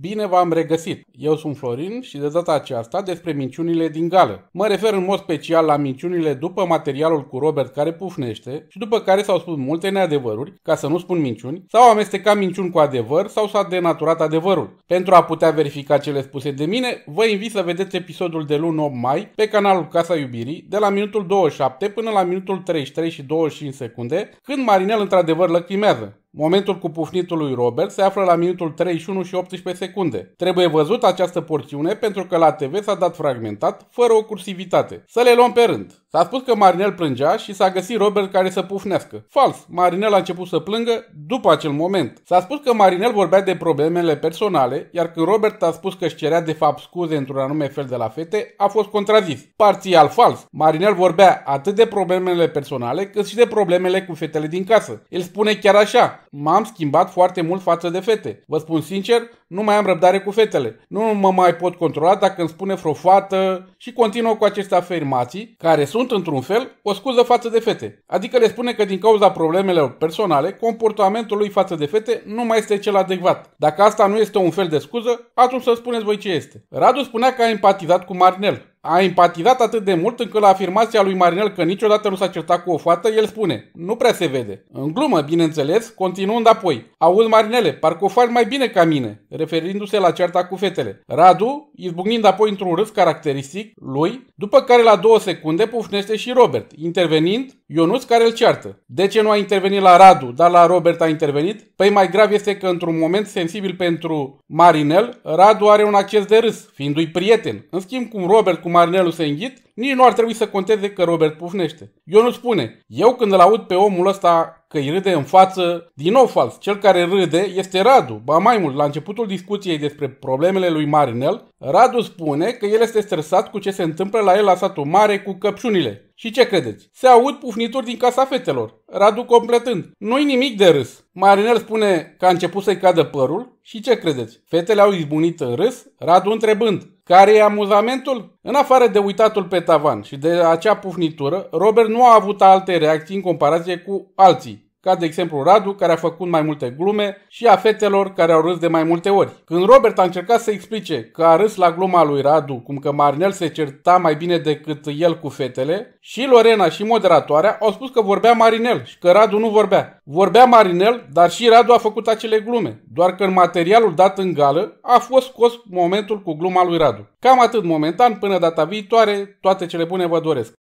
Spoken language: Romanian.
Bine v-am regăsit! Eu sunt Florin și de data aceasta despre minciunile din gală. Mă refer în mod special la minciunile după materialul cu Robert care pufnește și după care s-au spus multe neadevăruri, ca să nu spun minciuni, sau au amestecat minciuni cu adevăr sau s-a denaturat adevărul. Pentru a putea verifica cele spuse de mine, vă invit să vedeți episodul de luni 8 mai pe canalul Casa Iubirii de la minutul 27 până la minutul 33 și 25 secunde, când Marinel într-adevăr lăcrimează. Momentul cu pufnitul lui Robert se află la minutul 31 și 18 secunde. Trebuie văzut această porțiune pentru că la TV s-a dat fragmentat, fără o cursivitate. Să le luăm pe rând. S-a spus că Marinel plângea și s-a găsit Robert care să pufnească. Fals, Marinel a început să plângă după acel moment. S-a spus că Marinel vorbea de problemele personale, iar când Robert a spus că își cerea de fapt scuze într-un anume fel de la fete, a fost contrazis. Parțial fals. Marinel vorbea atât de problemele personale cât și de problemele cu fetele din casă. El spune chiar așa m-am schimbat foarte mult față de fete. Vă spun sincer, nu mai am răbdare cu fetele. Nu mă mai pot controla dacă îmi spune vreo fată și continuă cu aceste afirmații, care sunt într-un fel o scuză față de fete. Adică le spune că din cauza problemelor personale, comportamentul lui față de fete nu mai este cel adecvat. Dacă asta nu este un fel de scuză, atunci să spuneți voi ce este. Radu spunea că a empatizat cu Marnel a empatizat atât de mult încât la afirmația lui Marinel că niciodată nu s-a certat cu o fată, el spune, nu prea se vede. În glumă, bineînțeles, continuând apoi, auzi Marinele, parcă o faci mai bine ca mine, referindu-se la certa cu fetele. Radu, izbucnind apoi într-un râs caracteristic lui, după care la două secunde pufnește și Robert, intervenind Ionuț care îl ceartă. De ce nu a intervenit la Radu, dar la Robert a intervenit? Păi mai grav este că într-un moment sensibil pentru Marinel, Radu are un acces de râs, fiindu-i prieten. În schimb, cum Robert cu marinelul înghit. nici nu ar trebui să conteze că Robert pufnește. Eu nu spune, eu când îl aud pe omul ăsta că îi râde în față, din nou fals, cel care râde este Radu. Ba mai mult, la începutul discuției despre problemele lui Marinel, Radu spune că el este stresat cu ce se întâmplă la el la satul mare cu căpșunile. Și ce credeți? Se aud pufnituri din casa fetelor. Radu completând. Nu-i nimic de râs. Marinel spune că a început să-i cadă părul și ce credeți? Fetele au izbunit în râs, Radu întrebând care e amuzamentul? În afară de uitatul pe tavan și de acea pufnitură, Robert nu a avut alte reacții în comparație cu alții ca de exemplu Radu, care a făcut mai multe glume, și a fetelor care au râs de mai multe ori. Când Robert a încercat să explice că a râs la gluma lui Radu, cum că Marnel se certa mai bine decât el cu fetele, și Lorena și moderatoarea au spus că vorbea Marinel și că Radu nu vorbea. Vorbea Marinel, dar și Radu a făcut acele glume, doar că în materialul dat în gală a fost scos momentul cu gluma lui Radu. Cam atât momentan, până data viitoare, toate cele bune vă doresc!